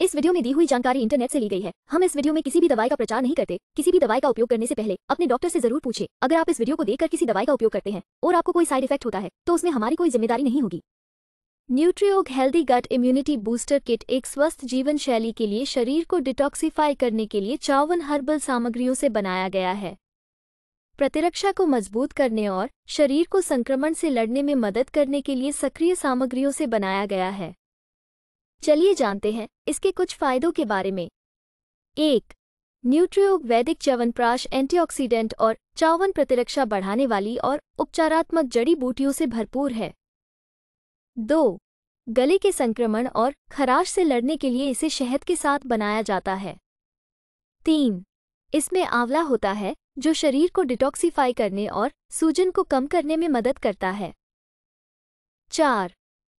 इस वीडियो में दी हुई जानकारी इंटरनेट से ली गई है हम इस वीडियो में किसी भी दवाई का प्रचार नहीं करते किसी भी दवाई का उपयोग करने से पहले अपने डॉक्टर से जरूर पूछे अगर आप इस वीडियो को देखकर किसी दवाई का उपयोग करते हैं और आपको कोई साइड इफेक्ट होता है तो उसमें हमारी कोई जिम्मेदारी नहीं होगी Nutriyog healthy gut immunity booster kit एक स्वस्थ जीवन शैली के लिए शरीर को डिटॉक्सीफाई करने के लिए चावन हर्बल सामग्रियों से बनाया गया है प्रतिरक्षा को मजबूत करने और शरीर को संक्रमण से लड़ने में मदद करने के लिए सक्रिय सामग्रियों से बनाया गया है चलिए जानते हैं इसके कुछ फायदों के बारे में एक न्यूट्रियोग वैदिक च्यवनप्राश एंटीऑक्सीडेंट और चावन प्रतिरक्षा बढ़ाने वाली और उपचारात्मक जड़ी बूटियों से भरपूर है दो गले के संक्रमण और खराश से लड़ने के लिए इसे शहद के साथ बनाया जाता है तीन इसमें आंवला होता है जो शरीर को डिटॉक्सीफाई करने और सूजन को कम करने में मदद करता है चार